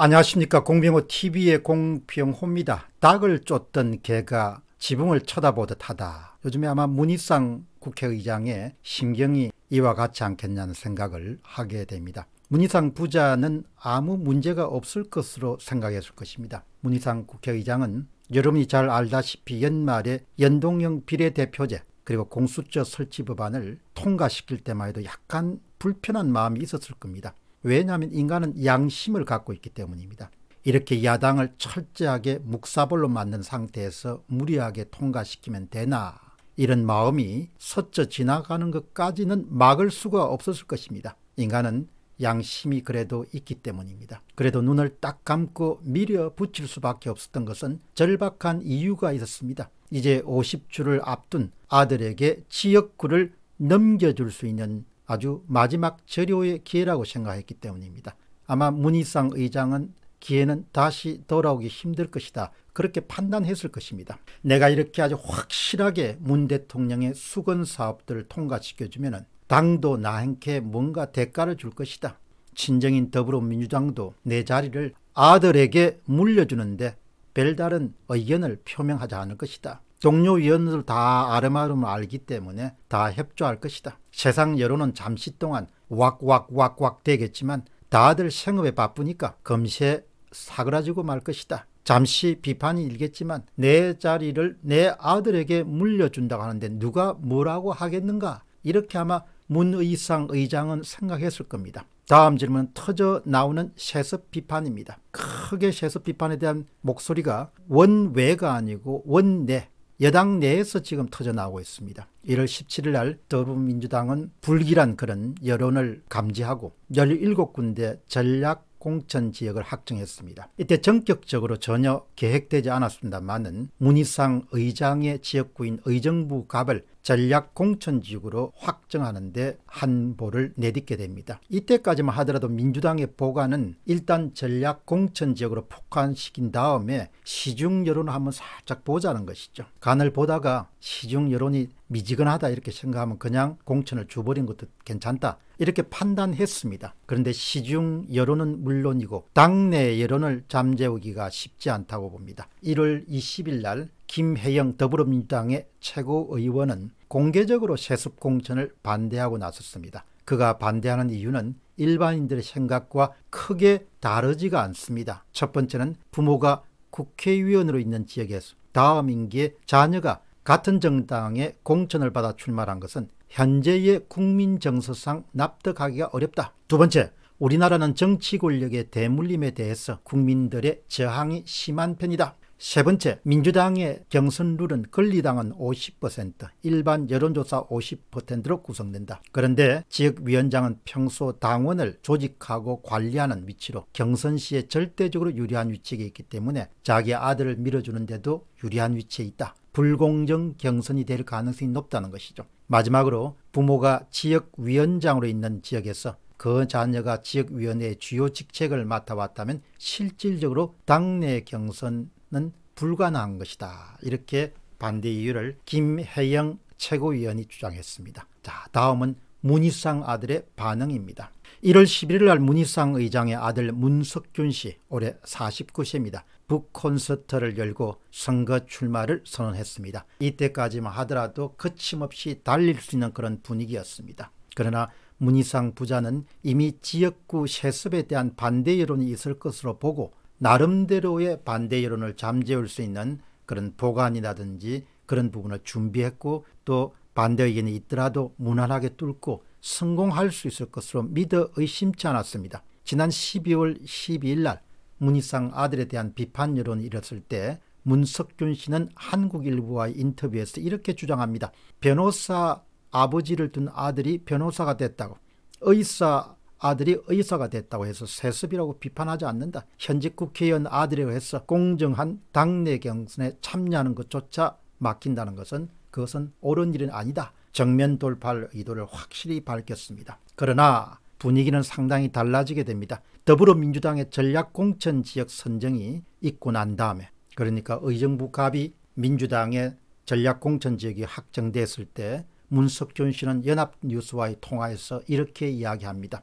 안녕하십니까 공병호 TV의 공병호입니다. 닭을 쫓던 개가 지붕을 쳐다보듯 하다. 요즘에 아마 문희상 국회의장의 심경이 이와 같지 않겠냐는 생각을 하게 됩니다. 문희상 부자는 아무 문제가 없을 것으로 생각했을 것입니다. 문희상 국회의장은 여러분이 잘 알다시피 연말에 연동형 비례대표제 그리고 공수처 설치 법안을 통과시킬 때만 해도 약간 불편한 마음이 있었을 겁니다. 왜냐하면 인간은 양심을 갖고 있기 때문입니다. 이렇게 야당을 철저하게 묵사벌로 만든 상태에서 무리하게 통과시키면 되나 이런 마음이 서쳐 지나가는 것까지는 막을 수가 없었을 것입니다. 인간은 양심이 그래도 있기 때문입니다. 그래도 눈을 딱 감고 밀어 붙일 수밖에 없었던 것은 절박한 이유가 있었습니다. 이제 50주를 앞둔 아들에게 지역구를 넘겨줄 수 있는 아주 마지막 재료의 기회라고 생각했기 때문입니다. 아마 문희상 의장은 기회는 다시 돌아오기 힘들 것이다. 그렇게 판단했을 것입니다. 내가 이렇게 아주 확실하게 문 대통령의 수건 사업들을 통과시켜주면 당도 나한테 뭔가 대가를 줄 것이다. 친정인 더불어민주당도 내 자리를 아들에게 물려주는데 별다른 의견을 표명하지 않을 것이다. 동료 위원들 다 아름아름을 알기 때문에 다 협조할 것이다. 세상 여론은 잠시 동안 왁왁왁왁 되겠지만 다들 생업에 바쁘니까 금세 사그라지고 말 것이다. 잠시 비판이 일겠지만 내 자리를 내 아들에게 물려준다고 하는데 누가 뭐라고 하겠는가 이렇게 아마 문의상 의장은 생각했을 겁니다. 다음 질문은 터져 나오는 세습 비판입니다. 크게 세습 비판에 대한 목소리가 원외가 아니고 원내 여당 내에서 지금 터져나오고 있습니다. 1월 17일 날 더불어민주당은 불길한 그런 여론을 감지하고 17군데 전략 공천 지역을 확정했습니다. 이때 전격적으로 전혀 계획되지 않았습니다만은 문희상 의장의 지역구인 의정부 갑을 전략 공천지역으로 확정하는 데 한보를 내딛게 됩니다. 이때까지만 하더라도 민주당의 보관은 일단 전략 공천지역으로 폭환시킨 다음에 시중 여론을 한번 살짝 보자는 것이죠. 간을 보다가 시중 여론이 미지근하다 이렇게 생각하면 그냥 공천을 줘버린 것도 괜찮다 이렇게 판단했습니다. 그런데 시중 여론은 물론이고 당내 여론을 잠재우기가 쉽지 않다고 봅니다. 1월 20일 날 김혜영 더불어민주당의 최고의원은 공개적으로 세습 공천을 반대하고 나섰습니다. 그가 반대하는 이유는 일반인들의 생각과 크게 다르지가 않습니다. 첫 번째는 부모가 국회의원으로 있는 지역에서 다음 임기에 자녀가 같은 정당의 공천을 받아 출마한 것은 현재의 국민 정서상 납득하기가 어렵다. 두 번째, 우리나라는 정치 권력의 대물림에 대해서 국민들의 저항이 심한 편이다. 세 번째, 민주당의 경선 룰은 권리당은 50%, 일반 여론조사 50%로 구성된다. 그런데 지역위원장은 평소 당원을 조직하고 관리하는 위치로 경선 시에 절대적으로 유리한 위치에 있기 때문에 자기 아들을 밀어주는데도 유리한 위치에 있다. 불공정 경선이 될 가능성이 높다는 것이죠. 마지막으로 부모가 지역위원장으로 있는 지역에서 그 자녀가 지역위원회의 주요 직책을 맡아왔다면 실질적으로 당내 경선 는 불가능한 것이다. 이렇게 반대 이유를 김혜영 최고위원이 주장했습니다. 자, 다음은 문희상 아들의 반응입니다. 1월 11일 날 문희상 의장의 아들 문석균 씨 올해 49세입니다. 북 콘서트를 열고 선거 출마를 선언했습니다. 이때까지만 하더라도 거침없이 달릴 수 있는 그런 분위기였습니다. 그러나 문희상 부자는 이미 지역구 세습에 대한 반대 여론이 있을 것으로 보고 나름대로의 반대 여론을 잠재울 수 있는 그런 보관이라든지 그런 부분을 준비했고 또 반대 의견이 있더라도 무난하게 뚫고 성공할 수 있을 것으로 믿어 의심치 않았습니다. 지난 12월 12일 날 문희상 아들에 대한 비판 여론이 일었을 때 문석균 씨는 한국일보와의 인터뷰에서 이렇게 주장합니다. 변호사 아버지를 둔 아들이 변호사가 됐다고 의사 아들이 의사가 됐다고 해서 세습이라고 비판하지 않는다. 현직 국회의원 아들에의 해서 공정한 당내 경선에 참여하는 것조차 막힌다는 것은 그것은 옳은 일은 아니다. 정면 돌파할 의도를 확실히 밝혔습니다. 그러나 분위기는 상당히 달라지게 됩니다. 더불어민주당의 전략공천 지역 선정이 있고 난 다음에 그러니까 의정부 갑이 민주당의 전략공천 지역이 확정됐을 때 문석준 씨는 연합뉴스와의 통화에서 이렇게 이야기합니다.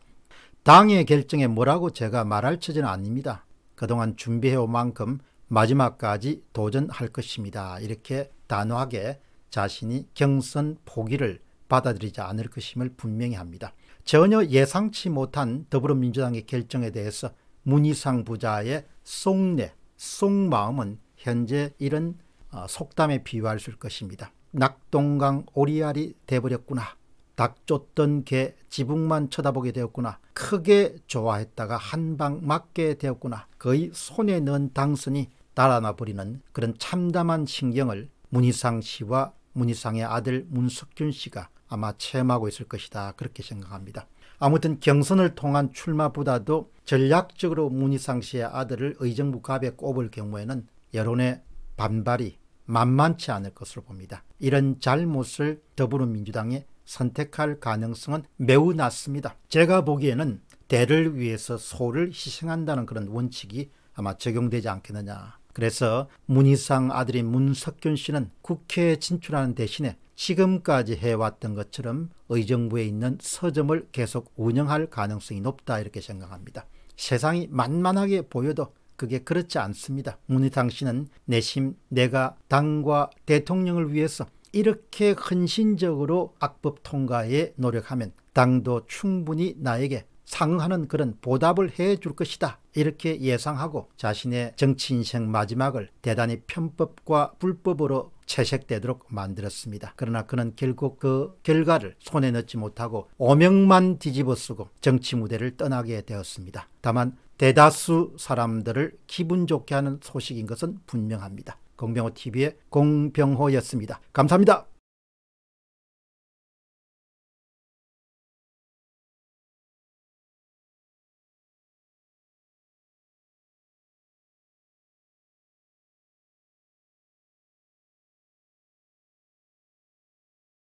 당의 결정에 뭐라고 제가 말할 처지는 아닙니다. 그동안 준비해온 만큼 마지막까지 도전할 것입니다. 이렇게 단호하게 자신이 경선 포기를 받아들이지 않을 것임을 분명히 합니다. 전혀 예상치 못한 더불어민주당의 결정에 대해서 문희상 부자의 속내, 속마음은 현재 이런 어, 속담에 비유할 수 있을 것입니다. 낙동강 오리알이 돼버렸구나. 닭 쫓던 개 지붕만 쳐다보게 되었구나. 크게 좋아했다가 한 방 맞게 되었구나. 거의 손에 넣은 당선이 달아나 버리는 그런 참담한 신경을 문희상 씨와 문희상의 아들 문석균 씨가 아마 체험하고 있을 것이다. 그렇게 생각합니다. 아무튼 경선을 통한 출마보다도 전략적으로 문희상 씨의 아들을 의정부 갑에 꼽을 경우에는 여론의 반발이 만만치 않을 것으로 봅니다. 이런 잘못을 더불어민주당의 선택할 가능성은 매우 낮습니다. 제가 보기에는 대를 위해서 소를 희생한다는 그런 원칙이 아마 적용되지 않겠느냐. 그래서 문희상 아들인 문석균 씨는 국회에 진출하는 대신에 지금까지 해왔던 것처럼 의정부에 있는 서점을 계속 운영할 가능성이 높다 이렇게 생각합니다. 세상이 만만하게 보여도 그게 그렇지 않습니다. 문희상 씨는 내심 내가 당과 대통령을 위해서 이렇게 헌신적으로 악법 통과에 노력하면 당도 충분히 나에게 상응하는 그런 보답을 해줄 것이다. 이렇게 예상하고 자신의 정치 인생 마지막을 대단히 편법과 불법으로 채색되도록 만들었습니다. 그러나 그는 결국 그 결과를 손에 넣지 못하고 오명만 뒤집어 쓰고 정치 무대를 떠나게 되었습니다. 다만 대다수 사람들을 기분 좋게 하는 소식인 것은 분명합니다. 공병호 TV의 공병호였습니다. 감사합니다.